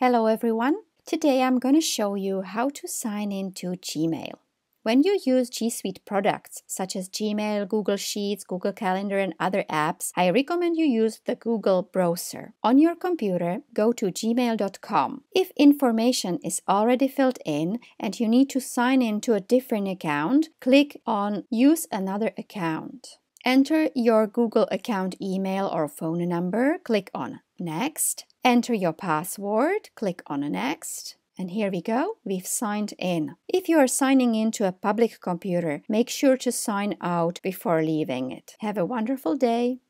Hello everyone! Today I'm going to show you how to sign in to Gmail. When you use G Suite products such as Gmail, Google Sheets, Google Calendar and other apps, I recommend you use the Google browser. On your computer, go to gmail.com. If information is already filled in and you need to sign in to a different account, click on Use another account. Enter your Google account email or phone number, click on Next, Enter your password, click on Next. And here we go, we've signed in. If you are signing in to a public computer, make sure to sign out before leaving it. Have a wonderful day.